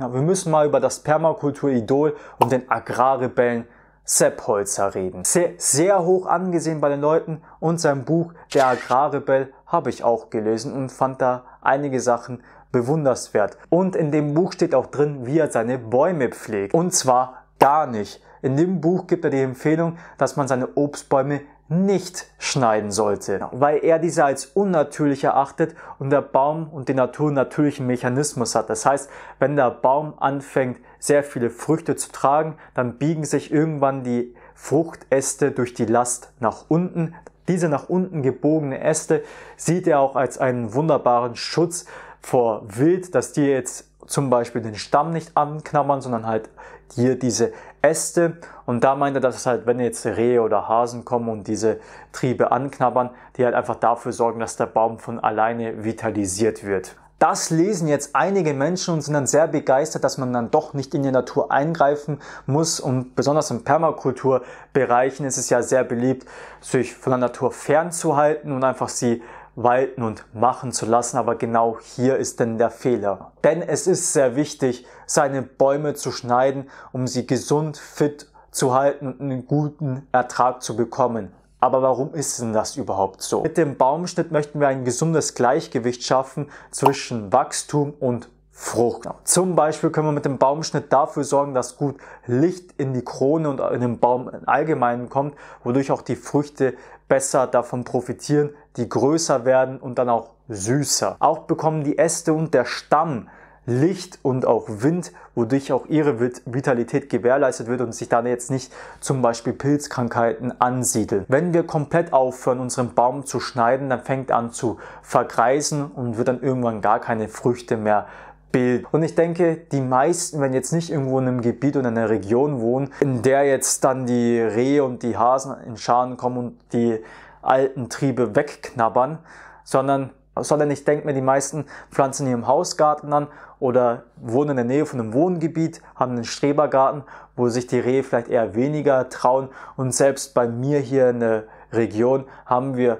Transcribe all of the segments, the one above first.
Ja, wir müssen mal über das Permakultur-Idol und den Agrarrebellen Sepp Holzer reden. Sehr, sehr hoch angesehen bei den Leuten und sein Buch Der Agrarrebell habe ich auch gelesen und fand da einige Sachen bewunderswert. Und in dem Buch steht auch drin, wie er seine Bäume pflegt. Und zwar gar nicht. In dem Buch gibt er die Empfehlung, dass man seine Obstbäume nicht schneiden sollte, weil er diese als unnatürlich erachtet und der Baum und die Natur einen natürlichen Mechanismus hat. Das heißt, wenn der Baum anfängt, sehr viele Früchte zu tragen, dann biegen sich irgendwann die Fruchtäste durch die Last nach unten. Diese nach unten gebogene Äste sieht er auch als einen wunderbaren Schutz vor Wild, dass die jetzt zum Beispiel den Stamm nicht anknabbern, sondern halt hier diese Äste. Und da meint er, dass es halt, wenn jetzt Rehe oder Hasen kommen und diese Triebe anknabbern, die halt einfach dafür sorgen, dass der Baum von alleine vitalisiert wird. Das lesen jetzt einige Menschen und sind dann sehr begeistert, dass man dann doch nicht in die Natur eingreifen muss. Und besonders in Permakulturbereichen ist es ja sehr beliebt, sich von der Natur fernzuhalten und einfach sie walten und machen zu lassen, aber genau hier ist denn der Fehler. Denn es ist sehr wichtig, seine Bäume zu schneiden, um sie gesund, fit zu halten und einen guten Ertrag zu bekommen. Aber warum ist denn das überhaupt so? Mit dem Baumschnitt möchten wir ein gesundes Gleichgewicht schaffen zwischen Wachstum und Frucht. Genau. Zum Beispiel können wir mit dem Baumschnitt dafür sorgen, dass gut Licht in die Krone und in den Baum im Allgemeinen kommt, wodurch auch die Früchte besser davon profitieren, die größer werden und dann auch süßer. Auch bekommen die Äste und der Stamm Licht und auch Wind, wodurch auch ihre Vitalität gewährleistet wird und sich dann jetzt nicht zum Beispiel Pilzkrankheiten ansiedeln. Wenn wir komplett aufhören, unseren Baum zu schneiden, dann fängt an zu vergreisen und wird dann irgendwann gar keine Früchte mehr Bild. Und ich denke, die meisten, wenn jetzt nicht irgendwo in einem Gebiet oder in einer Region wohnen, in der jetzt dann die Rehe und die Hasen in Scharen kommen und die alten Triebe wegknabbern, sondern, sondern ich denke mir, die meisten pflanzen hier im Hausgarten an oder wohnen in der Nähe von einem Wohngebiet, haben einen Strebergarten, wo sich die Rehe vielleicht eher weniger trauen. Und selbst bei mir hier in der Region haben wir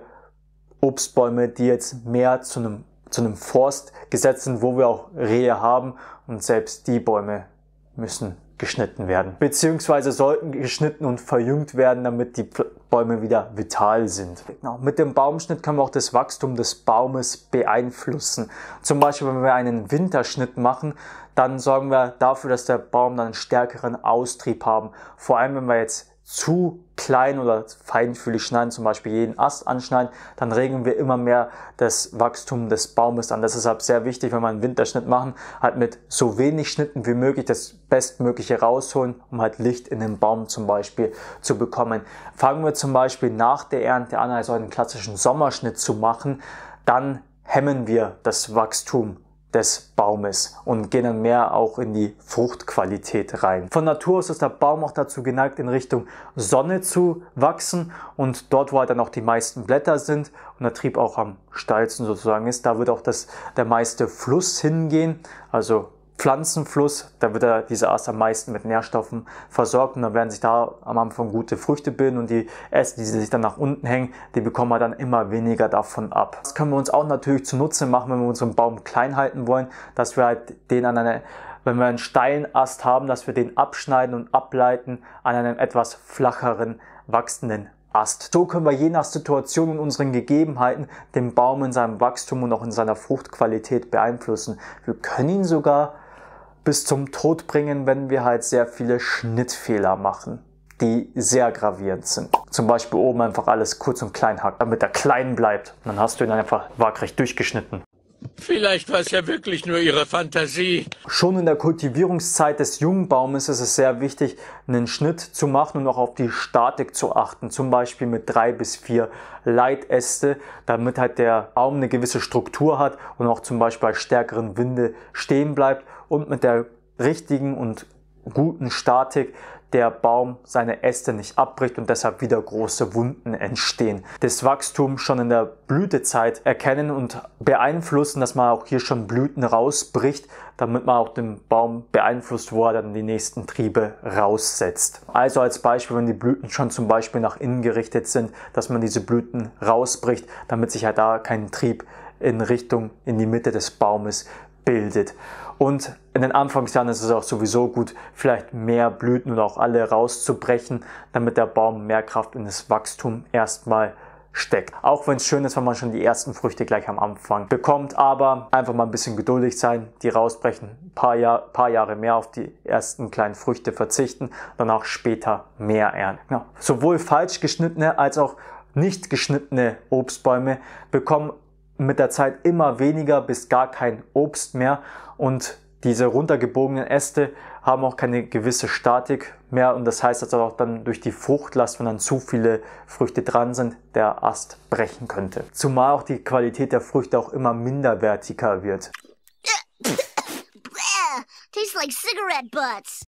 Obstbäume, die jetzt mehr zu einem zu einem Forst gesetzt sind, wo wir auch Rehe haben und selbst die Bäume müssen geschnitten werden, beziehungsweise sollten geschnitten und verjüngt werden, damit die Bäume wieder vital sind. Genau. Mit dem Baumschnitt können wir auch das Wachstum des Baumes beeinflussen. Zum Beispiel, wenn wir einen Winterschnitt machen, dann sorgen wir dafür, dass der Baum dann stärkeren Austrieb haben. Vor allem, wenn wir jetzt zu klein oder feinfühlig schneiden, zum Beispiel jeden Ast anschneiden, dann regen wir immer mehr das Wachstum des Baumes an. Das ist deshalb sehr wichtig, wenn wir einen Winterschnitt machen, halt mit so wenig Schnitten wie möglich das Bestmögliche rausholen, um halt Licht in den Baum zum Beispiel zu bekommen. Fangen wir zum Beispiel nach der Ernte an, also einen klassischen Sommerschnitt zu machen, dann hemmen wir das Wachstum des Baumes und gehen dann mehr auch in die Fruchtqualität rein. Von Natur aus ist der Baum auch dazu geneigt, in Richtung Sonne zu wachsen und dort, wo halt dann auch die meisten Blätter sind und der Trieb auch am steilsten sozusagen ist, da wird auch das, der meiste Fluss hingehen, also Pflanzenfluss, da wird er dieser Ast am meisten mit Nährstoffen versorgt und dann werden sich da am Anfang gute Früchte bilden und die Äste, die sich dann nach unten hängen, die bekommen wir dann immer weniger davon ab. Das können wir uns auch natürlich zunutze machen, wenn wir unseren Baum klein halten wollen, dass wir halt den an einer wenn wir einen steilen Ast haben, dass wir den abschneiden und ableiten an einem etwas flacheren wachsenden Ast. So können wir je nach Situation und unseren Gegebenheiten den Baum in seinem Wachstum und auch in seiner Fruchtqualität beeinflussen. Wir können ihn sogar bis zum Tod bringen, wenn wir halt sehr viele Schnittfehler machen die sehr gravierend sind. Zum Beispiel oben einfach alles kurz und klein hackt, damit er klein bleibt. Und dann hast du ihn einfach waagrecht durchgeschnitten. Vielleicht war es ja wirklich nur ihre Fantasie. Schon in der Kultivierungszeit des Jungbaumes ist es sehr wichtig, einen Schnitt zu machen und auch auf die Statik zu achten. Zum Beispiel mit drei bis vier Leitäste, damit halt der Baum eine gewisse Struktur hat und auch zum Beispiel bei stärkeren Winde stehen bleibt und mit der richtigen und guten Statik der Baum seine Äste nicht abbricht und deshalb wieder große Wunden entstehen. Das Wachstum schon in der Blütezeit erkennen und beeinflussen, dass man auch hier schon Blüten rausbricht, damit man auch den Baum beeinflusst, wo er dann die nächsten Triebe raussetzt. Also als Beispiel, wenn die Blüten schon zum Beispiel nach innen gerichtet sind, dass man diese Blüten rausbricht, damit sich ja halt da kein Trieb in Richtung in die Mitte des Baumes bildet. Und in den Anfangsjahren ist es auch sowieso gut, vielleicht mehr Blüten und auch alle rauszubrechen, damit der Baum mehr Kraft in das Wachstum erstmal steckt. Auch wenn es schön ist, wenn man schon die ersten Früchte gleich am Anfang bekommt, aber einfach mal ein bisschen geduldig sein, die rausbrechen, ein paar, Jahr, paar Jahre mehr auf die ersten kleinen Früchte verzichten, dann auch später mehr ernten. Ja. Genau. Sowohl falsch geschnittene als auch nicht geschnittene Obstbäume bekommen mit der Zeit immer weniger bis gar kein Obst mehr und diese runtergebogenen Äste haben auch keine gewisse Statik mehr und das heißt, dass auch dann durch die Fruchtlast, wenn dann zu viele Früchte dran sind, der Ast brechen könnte. Zumal auch die Qualität der Früchte auch immer minderwertiger wird. Tastes like cigarette butts.